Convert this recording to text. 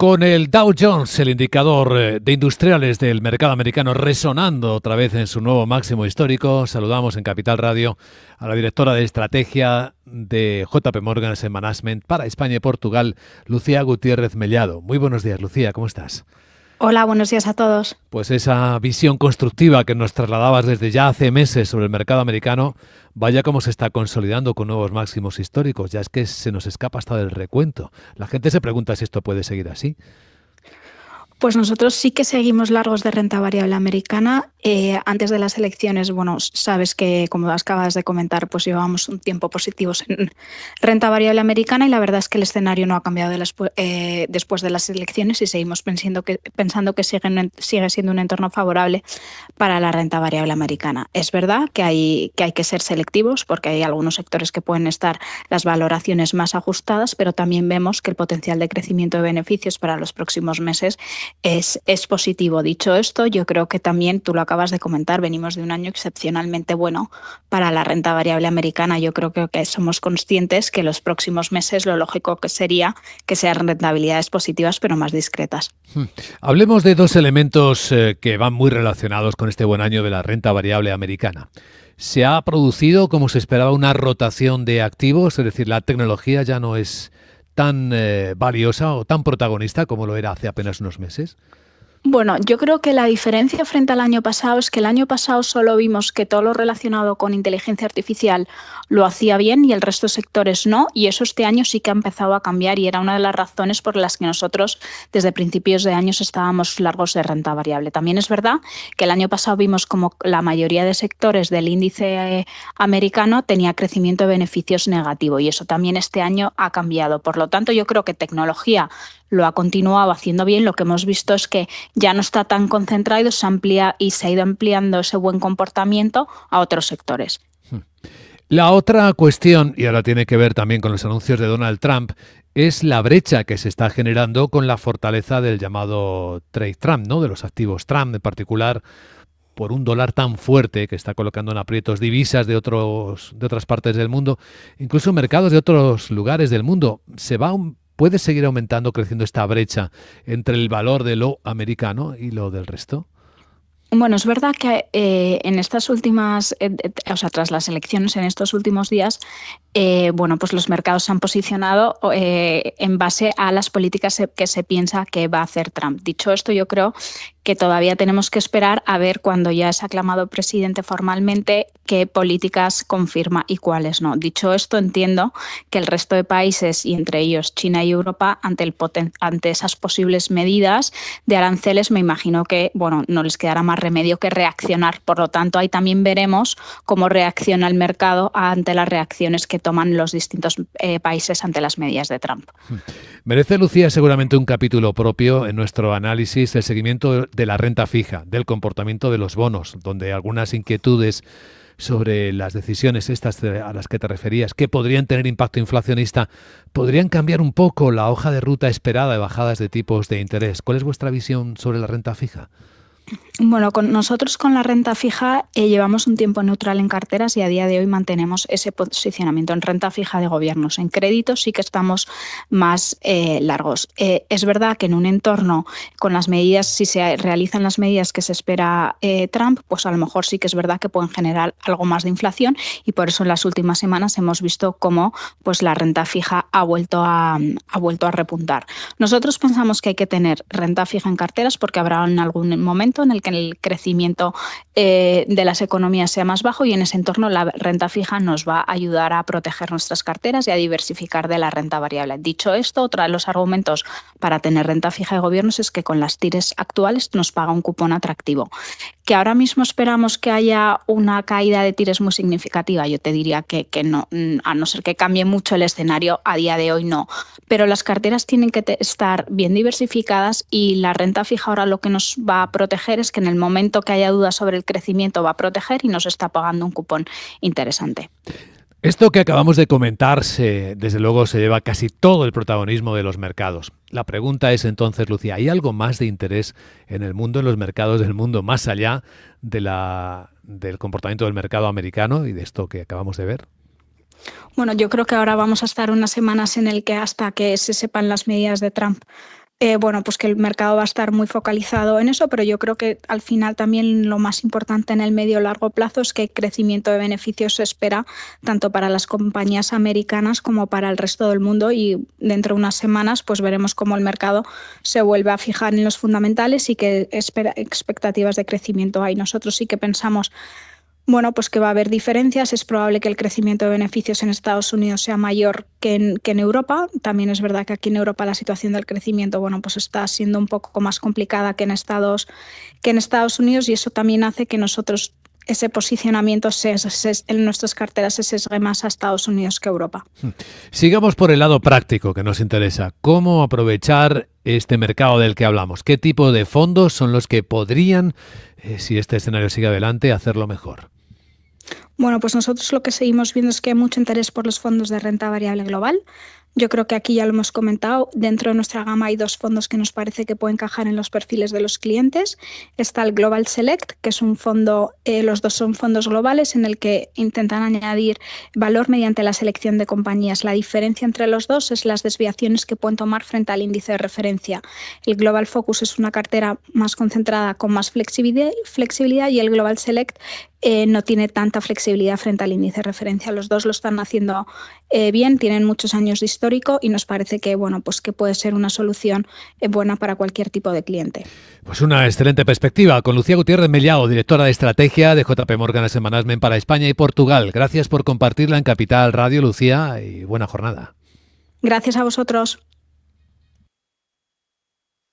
Con el Dow Jones, el indicador eh, de industriales del mercado americano, resonando otra vez en su nuevo máximo histórico, saludamos en Capital Radio a la directora de estrategia de JP Morgan Management para España y Portugal, Lucía Gutiérrez Mellado. Muy buenos días, Lucía, ¿cómo estás? Hola, buenos días a todos. Pues esa visión constructiva que nos trasladabas desde ya hace meses sobre el mercado americano, vaya como se está consolidando con nuevos máximos históricos, ya es que se nos escapa hasta del recuento. La gente se pregunta si esto puede seguir así. Pues nosotros sí que seguimos largos de renta variable americana. Eh, antes de las elecciones, bueno, sabes que como acabas de comentar, pues llevábamos un tiempo positivos en renta variable americana y la verdad es que el escenario no ha cambiado eh, después de las elecciones y seguimos pensando que, pensando que sigue, sigue, siendo un entorno favorable para la renta variable americana. Es verdad que hay que ser selectivos porque hay algunos sectores que pueden estar las valoraciones más ajustadas, pero también vemos que el potencial de crecimiento de beneficios para los próximos meses es, positivo. Dicho esto, yo creo que también, tú lo acabas de comentar, venimos de un año excepcionalmente bueno para la renta variable americana. Yo creo que, somos conscientes que los próximos meses lo lógico que sería que sean rentabilidades positivas, pero más discretas. Hmm. Hablemos de dos elementos eh, que van muy relacionados con este buen año de la renta variable americana. Se ha producido, como se esperaba, una rotación de activos, es decir, la tecnología ya no es tan eh, valiosa o tan protagonista como lo era hace apenas unos meses? Bueno, yo creo que la diferencia frente al año pasado es que el año pasado solo vimos que todo lo relacionado con inteligencia artificial lo hacía bien y el resto de sectores no, y eso este año sí que ha empezado a cambiar y era una de las razones por las que nosotros desde principios de años estábamos largos de renta variable. También es verdad que el año pasado vimos como la mayoría de sectores del índice eh, americano tenía crecimiento de beneficios negativo y eso también este año ha cambiado. Por lo tanto, yo creo que tecnología lo ha continuado haciendo bien. Lo que hemos visto es que ya no está tan concentrado se amplía, y se ha ido ampliando ese buen comportamiento a otros sectores. Hmm. La otra cuestión, y ahora tiene que ver también con los anuncios de Donald Trump, es la brecha que se está generando con la fortaleza del llamado trade Trump, ¿no? De los activos Trump en particular por un dólar tan fuerte que está colocando en aprietos divisas de otros de otras partes del mundo, incluso mercados de otros lugares del mundo. Se va un ¿Puede seguir aumentando, creciendo esta brecha entre el valor de lo americano y lo del resto? Bueno, es verdad que eh, en estas últimas, eh, eh, o sea, tras las elecciones en estos últimos días, bueno, pues los mercados se han posicionado en base a las políticas que se piensa que va a hacer Trump. Dicho esto, yo creo que todavía tenemos que esperar a ver cuando ya es aclamado presidente formalmente qué políticas confirma y cuáles no. Dicho esto, entiendo que el resto de países, y entre ellos China y Europa, ante, el ante esas posibles medidas de aranceles, me imagino que bueno, no les quedará más remedio que reaccionar. Por lo tanto, ahí también veremos cómo reacciona el mercado ante las reacciones que toman los distintos eh, países ante las medidas de Trump. Merece, Lucía, seguramente un capítulo propio en nuestro análisis, del seguimiento de la renta fija, del comportamiento de los bonos, donde algunas inquietudes sobre las decisiones estas a las que te referías, que podrían tener impacto inflacionista, podrían cambiar un poco la hoja de ruta esperada de bajadas de tipos de interés. ¿Cuál es vuestra visión sobre la renta fija? Bueno, con nosotros con la renta fija eh, llevamos un tiempo neutral en carteras y a día de hoy mantenemos ese posicionamiento en renta fija de gobiernos. En créditos sí que estamos más eh, largos. Eh, es verdad que en un entorno con las medidas, si se realizan las medidas que se espera Trump, pues a lo mejor sí que es verdad que pueden generar algo más de inflación y por eso en las últimas semanas hemos visto cómo pues la renta fija ha vuelto a, ha vuelto a repuntar. Nosotros pensamos que hay que tener renta fija en carteras porque habrá en algún momento en el que el crecimiento eh, de las economías sea más bajo y en ese entorno la renta fija nos va a ayudar a proteger nuestras carteras y a diversificar de la renta variable. Dicho esto, otro de los argumentos para tener renta fija de gobiernos es que con las tires actuales nos paga un cupón atractivo. Que ahora mismo esperamos que haya una caída de tires muy significativa, yo te diría que, que no, a no ser que cambie mucho el escenario, a día de hoy no. Pero las carteras tienen que estar bien diversificadas y la renta fija ahora lo que nos va a proteger es que en el momento que haya dudas sobre el crecimiento va a proteger y nos está pagando un cupón interesante. Esto que acabamos de comentar, desde luego, se lleva casi todo el protagonismo de los mercados. La pregunta es entonces, Lucía, ¿hay algo más de interés en el mundo, en los mercados del mundo, más allá de la, del comportamiento del mercado americano y de esto que acabamos de ver? Bueno, yo creo que ahora vamos a estar unas semanas en el que hasta que se sepan las medidas de Trump eh, bueno, pues que el mercado va a estar muy focalizado en eso, pero yo creo que al final también lo más importante en el medio largo plazo es qué crecimiento de beneficios se espera tanto para las compañías americanas como para el resto del mundo y dentro de unas semanas pues veremos cómo el mercado se vuelve a fijar en los fundamentales y qué expectativas de crecimiento hay. Nosotros sí que pensamos bueno, pues que va a haber diferencias. Es probable que el crecimiento de beneficios en Estados Unidos sea mayor que en, Europa. También es verdad que aquí en Europa la situación del crecimiento, bueno, pues está siendo un poco más complicada que en Estados, que en Estados Unidos y eso también hace que nosotros ese posicionamiento en nuestras carteras se sesgue más a Estados Unidos que a Europa. Hmm. Sigamos por el lado práctico que nos interesa. ¿Cómo aprovechar este mercado del que hablamos? ¿Qué tipo de fondos son los que podrían, eh, si este escenario sigue adelante, hacerlo mejor? Bueno, pues nosotros lo que seguimos viendo es que hay mucho interés por los fondos de renta variable global. Yo creo que aquí ya lo hemos comentado, dentro de nuestra gama hay dos fondos que nos parece que pueden encajar en los perfiles de los clientes. Está el Global Select, que es un fondo, eh, los dos son fondos globales en el que intentan añadir valor mediante la selección de compañías. La diferencia entre los dos es las desviaciones que pueden tomar frente al índice de referencia. El Global Focus es una cartera más concentrada con más flexibilidad, y el Global Select eh, no tiene tanta flexibilidad frente al índice de referencia. Los dos lo están haciendo eh, bien, tienen muchos años de histórico y nos parece que, bueno, pues que puede ser una solución eh, buena para cualquier tipo de cliente. Pues una excelente perspectiva con Lucía Gutiérrez Mellao, directora de estrategia de JP Morgan Semanas Men para España y Portugal. Gracias por compartirla en Capital Radio, Lucía, y buena jornada. Gracias a vosotros.